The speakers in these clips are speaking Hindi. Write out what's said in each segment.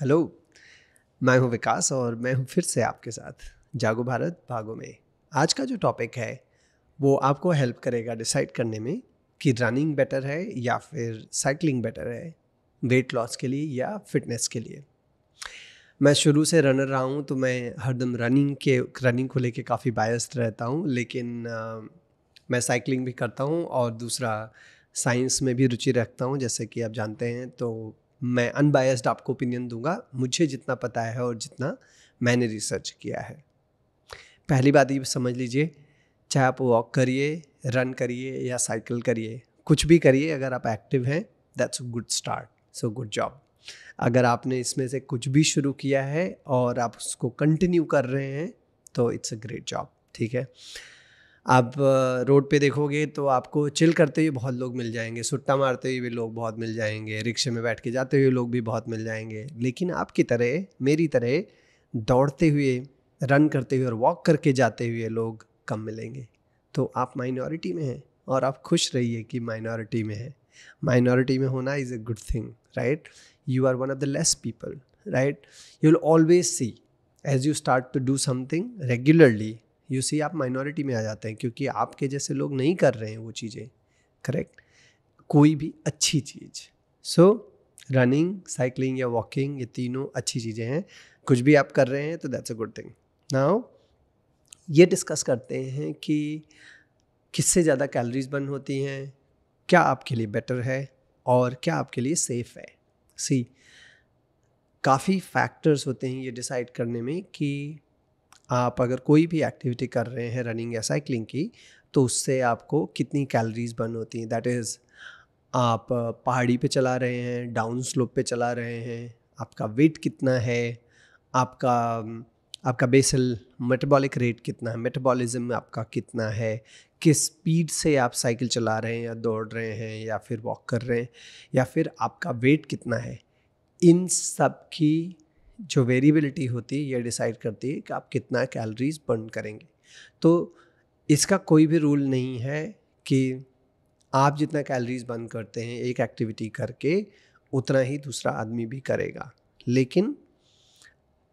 हेलो मैं हूं विकास और मैं हूं फिर से आपके साथ जागो भारत भागो में आज का जो टॉपिक है वो आपको हेल्प करेगा डिसाइड करने में कि रनिंग बेटर है या फिर साइकिलिंग बेटर है वेट लॉस के लिए या फिटनेस के लिए मैं शुरू से रनर रहा हूँ तो मैं हरदम रनिंग के रनिंग को लेके काफ़ी बायस्ड रहता हूँ लेकिन आ, मैं साइकिलिंग भी करता हूँ और दूसरा साइंस में भी रुचि रखता हूँ जैसे कि आप जानते हैं तो मैं अनबायस्ड आपको ओपिनियन दूंगा मुझे जितना पता है और जितना मैंने रिसर्च किया है पहली बात ये समझ लीजिए चाहे आप वॉक करिए रन करिए या साइकिल करिए कुछ भी करिए अगर आप एक्टिव हैं that's good start so good job अगर आपने इसमें से कुछ भी शुरू किया है और आप उसको कंटिन्यू कर रहे हैं तो इट्स अ ग्रेट जॉब ठीक है आप रोड पे देखोगे तो आपको चिल करते हुए बहुत लोग मिल जाएंगे सुट्टा मारते हुए लोग बहुत मिल जाएंगे रिक्शे में बैठ के जाते हुए लोग भी बहुत मिल जाएंगे लेकिन आपकी तरह मेरी तरह दौड़ते हुए रन करते हुए और वॉक करके जाते हुए लोग कम मिलेंगे तो आप माइनॉरिटी में हैं और आप खुश रहिए कि माइनॉरिटी में है माइनॉरिटी में होना is a good thing right you are one of the less people right you will always see as you start to do something regularly you see आप माइनॉरिटी में आ जाते हैं क्योंकि आपके जैसे लोग नहीं कर रहे हैं वो चीज़ें करेक्ट कोई भी अच्छी चीज़ सो रनिंग साइकिलिंग या वॉकिंग ये तीनों अच्छी चीज़ें हैं कुछ भी आप कर रहे हैं तो that's a good thing now ये डिस्कस करते हैं कि किससे ज़्यादा कैलोरीज बर्न होती हैं क्या आपके लिए बेटर है और क्या आपके लिए सेफ़ है सी काफ़ी फैक्टर्स होते हैं ये डिसाइड करने में कि आप अगर कोई भी एक्टिविटी कर रहे हैं रनिंग या साइकिलिंग की तो उससे आपको कितनी कैलोरीज बर्न होती हैं दैट इज़ आप पहाड़ी पे चला रहे हैं डाउन स्लोप पे चला रहे हैं आपका वेट कितना है आपका आपका बेसल मेटाबॉलिक रेट कितना है मेटाबॉलिज्म आपका कितना है किस स्पीड से आप साइकिल चला रहे हैं या दौड़ रहे हैं या फिर वॉक कर रहे हैं या फिर आपका वेट कितना है इन सब की जो वेरिएबिलिटी होती है ये डिसाइड करती है कि आप कितना कैलोरीज बर्न करेंगे तो इसका कोई भी रूल नहीं है कि आप जितना कैलोरीज बर्न करते हैं एक एक्टिविटी करके उतना ही दूसरा आदमी भी करेगा लेकिन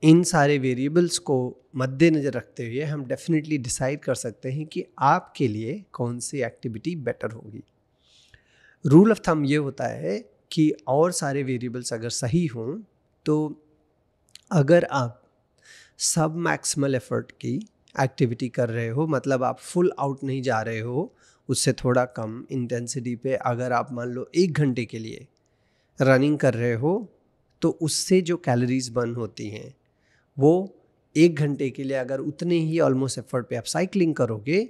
इन सारे वेरिएबल्स को मद्देनज़र रखते हुए हम डेफिनेटली डिसाइड कर सकते हैं कि आपके लिए कौन सी एक्टिविटी बेटर होगी रूल ऑफ थम ये होता है कि और सारे वेरिएबल्स अगर सही हों तो अगर आप सब मैक्सिमल एफर्ट की एक्टिविटी कर रहे हो मतलब आप फुल आउट नहीं जा रहे हो उससे थोड़ा कम इंटेंसिटी पे अगर आप मान लो एक घंटे के लिए रनिंग कर रहे हो तो उससे जो कैलोरीज बर्न होती हैं वो एक घंटे के लिए अगर उतने ही ऑलमोस्ट एफर्ट पे आप साइकिलिंग करोगे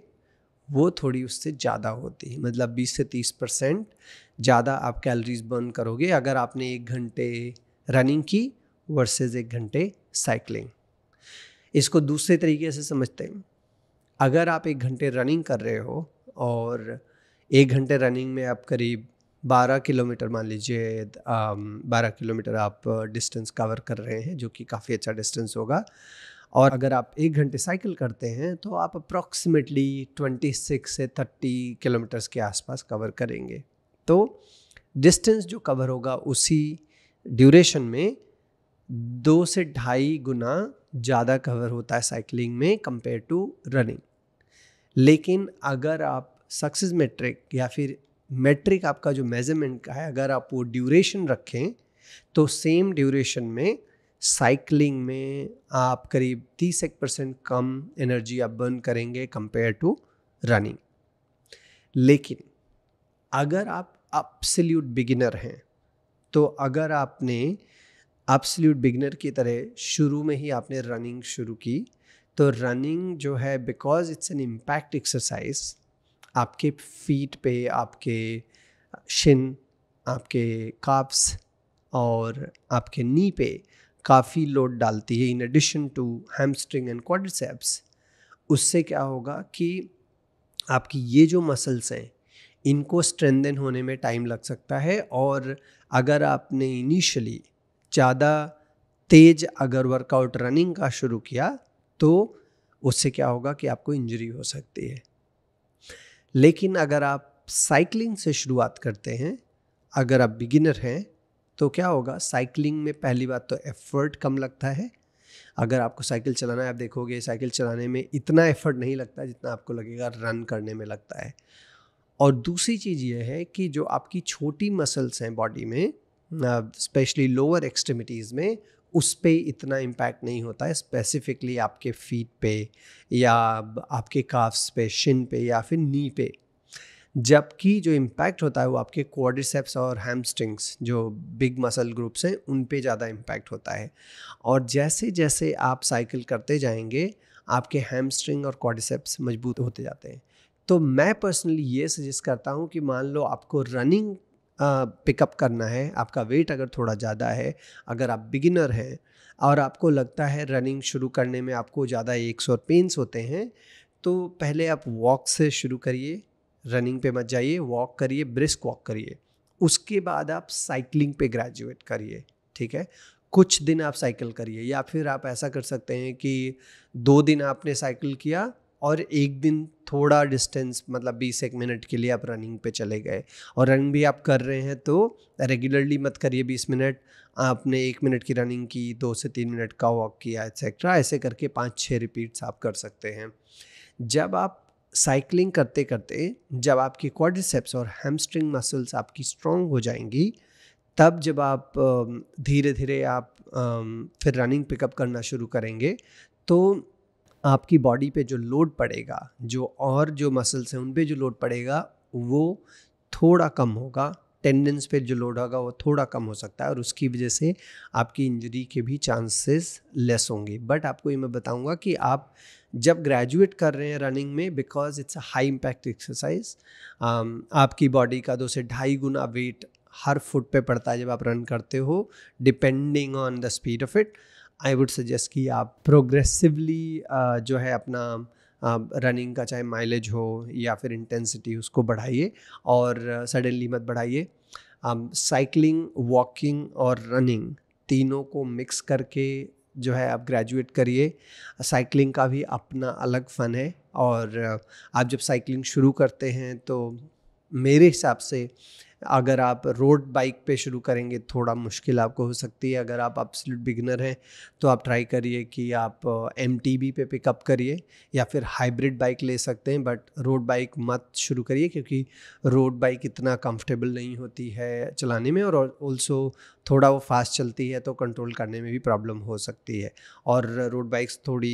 वो थोड़ी उससे ज़्यादा होती है मतलब 20 से 30 परसेंट ज़्यादा आप कैलोरीज बर्न करोगे अगर आपने एक घंटे रनिंग की वर्सेज़ एक घंटे साइकिलिंग इसको दूसरे तरीके से समझते हैं अगर आप एक घंटे रनिंग कर रहे हो और एक घंटे रनिंग में आप करीब 12 किलोमीटर मान लीजिए 12 किलोमीटर आप डिस्टेंस कवर कर रहे हैं जो कि काफ़ी अच्छा डिस्टेंस होगा और अगर आप एक घंटे साइकिल करते हैं तो आप अप्रॉक्सीमेटली 26 से 30 किलोमीटर्स के आसपास कवर करेंगे तो डिस्टेंस जो कवर होगा उसी ड्यूरेशन में दो से ढाई गुना ज़्यादा कवर होता है साइकिलिंग में कंपेयर टू रनिंग लेकिन अगर आप सक्सेस मेट्रिक या फिर मेट्रिक आपका जो मेजरमेंट का है अगर आप वो ड्यूरेशन रखें तो सेम ड्यूरेशन में साइकिलिंग में आप करीब तीस एक परसेंट कम एनर्जी आप बर्न करेंगे कंपेयर टू रनिंग लेकिन अगर आप अपसल्यूट बिगिनर हैं तो अगर आपने एब्सल्यूट बिगनर की तरह शुरू में ही आपने रनिंग शुरू की तो रनिंग जो है because it's an impact exercise आपके फीट पे आपके शिन आपके काप्स और आपके नी पे काफ़ी लोड डालती है in addition to hamstring and quadriceps उससे क्या होगा कि आपकी ये जो मसल्स हैं इनको स्ट्रेंदन होने में टाइम लग सकता है और अगर आपने इनिशियली ज़्यादा तेज अगर वर्कआउट रनिंग का शुरू किया तो उससे क्या होगा कि आपको इंजरी हो सकती है लेकिन अगर आप साइकिलिंग से शुरुआत करते हैं अगर आप बिगिनर हैं तो क्या होगा साइकिलिंग में पहली बात तो एफर्ट कम लगता है अगर आपको साइकिल चलाना है आप देखोगे साइकिल चलाने में इतना एफर्ट नहीं लगता जितना आपको लगेगा रन करने में लगता है और दूसरी चीज़ यह है कि जो आपकी छोटी मसल्स हैं बॉडी में स्पेशली लोअर एक्सट्रीमिटीज़ में उस पर इतना इम्पैक्ट नहीं होता है स्पेसिफिकली आपके फीट पे या आपके काफ्स पे शिन पे या फिर नी पे जबकि जो इम्पैक्ट होता है वो आपके क्वाड्रिसेप्स और हैमस्ट्रिंग्स जो बिग मसल ग्रुप्स हैं उन पे ज़्यादा इम्पैक्ट होता है और जैसे जैसे आप साइकिल करते जाएंगे आपके हैमस्ट्रिंग और क्वाड्रिसेप्स मजबूत होते जाते हैं तो मैं पर्सनली ये सजेस्ट करता हूँ कि मान लो आपको रनिंग पिकअप करना है आपका वेट अगर थोड़ा ज़्यादा है अगर आप बिगिनर हैं और आपको लगता है रनिंग शुरू करने में आपको ज़्यादा एक्स और पेंस होते हैं तो पहले आप वॉक से शुरू करिए रनिंग पे मत जाइए वॉक करिए ब्रिस्क वॉक करिए उसके बाद आप साइकिलिंग पे ग्रेजुएट करिए ठीक है कुछ दिन आप साइकिल करिए या फिर आप ऐसा कर सकते हैं कि दो दिन आपने साइकिल किया और एक दिन थोड़ा डिस्टेंस मतलब बीस एक मिनट के लिए आप रनिंग पे चले गए और रनिंग भी आप कर रहे हैं तो रेगुलरली मत करिए बीस मिनट आपने एक मिनट की रनिंग की दो से तीन मिनट का वॉक किया एक्सेट्रा ऐसे करके पाँच छः रिपीट्स आप कर सकते हैं जब आप साइकिलिंग करते करते जब आपकी क्वाड्रिसेप्स और हैमस्ट्रिंग मसल्स आपकी स्ट्रॉन्ग हो जाएंगी तब जब आप धीरे धीरे आप फिर रनिंग पिकअप करना शुरू करेंगे तो आपकी बॉडी पे जो लोड पड़ेगा जो और जो मसल्स हैं उन पे जो लोड पड़ेगा वो थोड़ा कम होगा टेंडेंस पे जो लोड होगा वो थोड़ा कम हो सकता है और उसकी वजह से आपकी इंजरी के भी चांसेस लेस होंगे बट आपको ये मैं बताऊंगा कि आप जब ग्रेजुएट कर रहे हैं रनिंग में because it's a high impact exercise आपकी बॉडी का दो से ढाई गुना वेट हर फुट पे पड़ता है जब आप रन करते हो depending on the speed of it I would suggest कि आप प्रोग्रेसिवली uh, जो है अपना रनिंग uh, का चाहे माइलेज हो या फिर इंटेंसिटी उसको बढ़ाइए और सडनली मत बढ़ाइए साइकिलिंग वॉकिंग और रनिंग तीनों को मिक्स करके जो है आप ग्रेजुएट करिए साइकिलिंग का भी अपना अलग फ़न है और आप जब साइकिलिंग शुरू करते हैं तो मेरे हिसाब से अगर आप रोड बाइक पे शुरू करेंगे थोड़ा मुश्किल आपको हो सकती है अगर आप अपसल्यूट बिगनर हैं तो आप ट्राई करिए कि आप एम पे पिकअप करिए या फिर हाइब्रिड बाइक ले सकते हैं बट रोड बाइक मत शुरू करिए क्योंकि रोड बाइक इतना कंफर्टेबल नहीं होती है चलाने में और ऑल्सो थोड़ा वो फास्ट चलती है तो कंट्रोल करने में भी प्रॉब्लम हो सकती है और रोड बाइक्स थोड़ी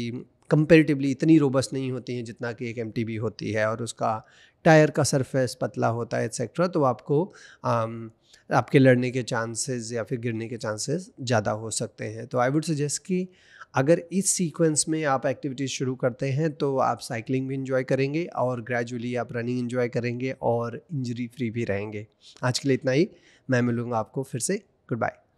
कंपेरेटिवली इतनी रोबस नहीं होती हैं जितना कि एक एम होती है और उसका टायर का सरफेस पतला होता है एक्सेट्रा तो आपको आम, um, आपके लड़ने के चांसेस या फिर गिरने के चांसेस ज़्यादा हो सकते हैं तो आई वुड सजेस्ट कि अगर इस सीक्वेंस में आप एक्टिविटीज़ शुरू करते हैं तो आप साइकिलिंग भी इंजॉय करेंगे और ग्रेजुअली आप रनिंग इंजॉय करेंगे और इंजरी फ्री भी रहेंगे आज के लिए इतना ही मैं मिलूँगा आपको फिर से गुड बाय